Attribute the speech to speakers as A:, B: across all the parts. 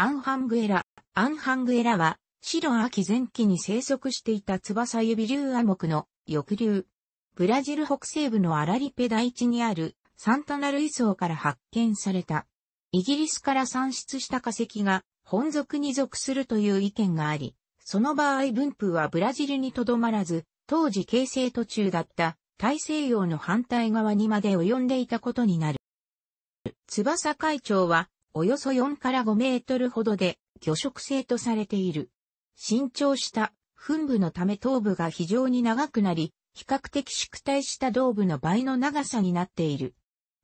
A: アンハングエラ。アンハングエラは、白秋前期に生息していた翼指流亜目の翼流。ブラジル北西部のアラリペ大地にあるサンタナルイ層から発見された。イギリスから産出した化石が本属に属するという意見があり、その場合分布はブラジルにとどまらず、当時形成途中だった大西洋の反対側にまで及んでいたことになる。翼会長はおよそ4から5メートルほどで、魚食性とされている。伸長した、噴部のため頭部が非常に長くなり、比較的縮退した胴部の倍の長さになっている。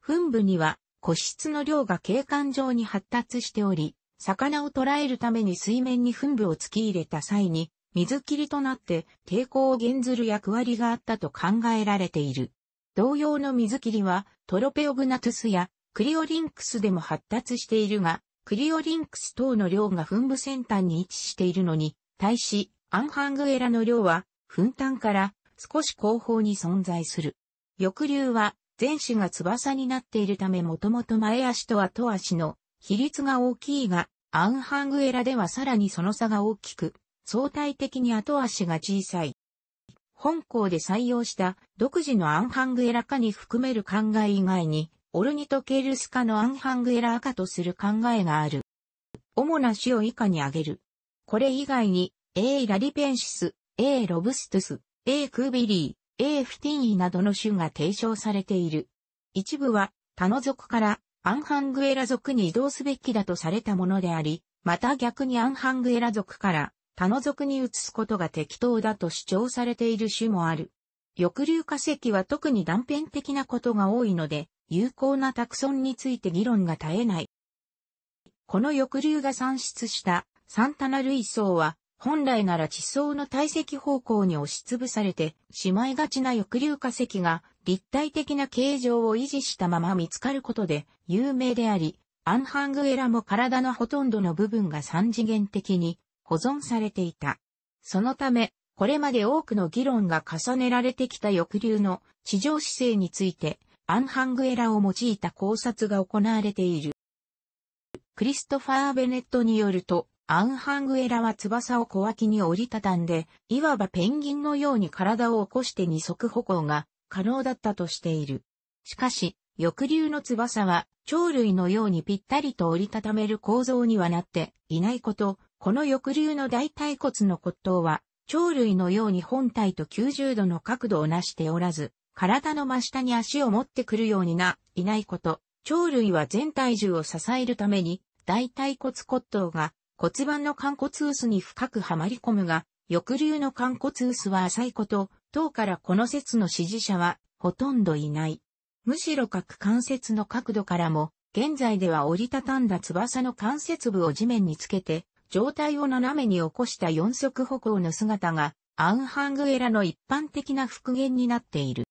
A: 噴部には、個室の量が景観上に発達しており、魚を捕らえるために水面に噴部を突き入れた際に、水切りとなって抵抗を減ずる役割があったと考えられている。同様の水切りは、トロペオグナトゥスやクリオリンクスでも発達しているが、クリオリンクス等の量が噴部先端に位置しているのに、対し、アンハングエラの量は、噴端から少し後方に存在する。翼竜は、前肢が翼になっているためもともと前足と後足の比率が大きいが、アンハングエラではさらにその差が大きく、相対的に後足が小さい。本校で採用した独自のアンハングエラ化に含める考え以外に、オルニトケルス科のアンハングエラー科とする考えがある。主な種を以下に挙げる。これ以外に、A ラリペンシス、A ロブストゥス、A クービリー、A フティンイなどの種が提唱されている。一部は、他の属からアンハングエラ属に移動すべきだとされたものであり、また逆にアンハングエラ属から他の属に移すことが適当だと主張されている種もある。翼流化石は特に断片的なことが多いので、有効なタクソンについて議論が絶えない。この翼竜が産出したサンタナ類層は、本来なら地層の堆積方向に押しつぶされてしまいがちな翼竜化石が立体的な形状を維持したまま見つかることで有名であり、アンハングエラも体のほとんどの部分が三次元的に保存されていた。そのため、これまで多くの議論が重ねられてきた翼竜の地上姿勢についてアンハングエラを用いた考察が行われている。クリストファー・ベネットによると、アンハングエラは翼を小脇に折りたたんで、いわばペンギンのように体を起こして二足歩行が可能だったとしている。しかし、翼竜の翼は鳥類のようにぴったりと折りたためる構造にはなっていないこと、この翼竜の大腿骨の骨頭は鳥類のように本体と90度の角度をなしておらず、体の真下に足を持ってくるようにな、いないこと、鳥類は全体重を支えるために、大腿骨骨頭が骨盤の肝骨臼に深くはまり込むが、翼流の肝骨臼は浅いこと、等からこの説の支持者はほとんどいない。むしろ各関節の角度からも、現在では折りたたんだ翼の関節部を地面につけて、状態を斜めに起こした四足歩行の姿が、アンハングエラの一般的な復元になっている。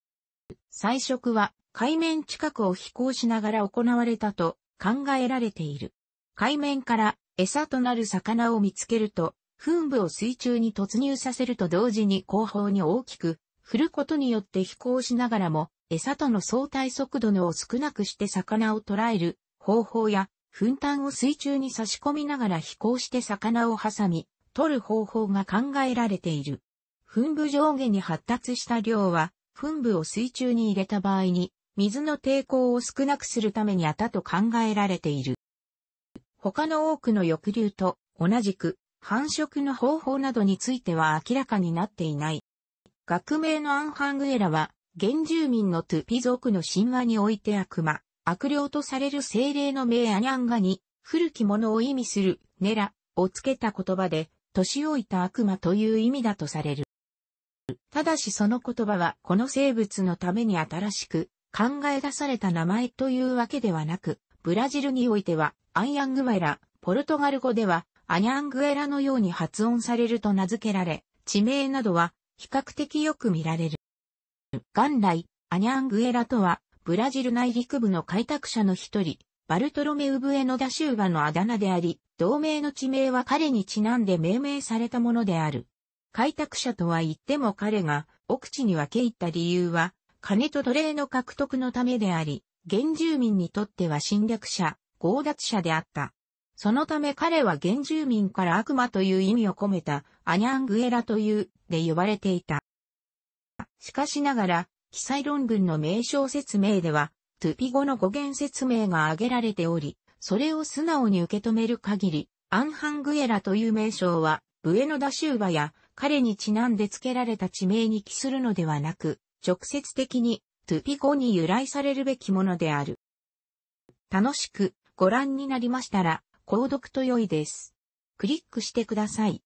A: 最初は海面近くを飛行しながら行われたと考えられている。海面から餌となる魚を見つけると、噴部を水中に突入させると同時に後方に大きく振ることによって飛行しながらも餌との相対速度のを少なくして魚を捉える方法や噴炭を水中に差し込みながら飛行して魚を挟み、取る方法が考えられている。噴部上下に発達した量は噴霧を水中に入れた場合に、水の抵抗を少なくするためにあたと考えられている。他の多くの抑留と同じく繁殖の方法などについては明らかになっていない。学名のアンハングエラは、原住民のトゥピ族の神話において悪魔、悪霊とされる精霊の名アニャンガに、古きものを意味する、ネラをつけた言葉で、年老いた悪魔という意味だとされる。ただしその言葉はこの生物のために新しく考え出された名前というわけではなく、ブラジルにおいてはアンヤングエラ、ポルトガル語ではアニャングエラのように発音されると名付けられ、地名などは比較的よく見られる。元来、アニャングエラとは、ブラジル内陸部の開拓者の一人、バルトロメウブエノダシューバのあだ名であり、同名の地名は彼にちなんで命名されたものである。開拓者とは言っても彼が奥地に分け入った理由は、金と奴隷の獲得のためであり、原住民にとっては侵略者、強奪者であった。そのため彼は原住民から悪魔という意味を込めたアニャングエラというで呼ばれていた。しかしながら、記載論文の名称説明では、トゥピ語の語源説明が挙げられており、それを素直に受け止める限り、アンハングエラという名称は、ブエノダシューバや彼にちなんで付けられた地名に帰するのではなく、直接的にトゥピ語に由来されるべきものである。楽しくご覧になりましたら、購読と良いです。クリックしてください。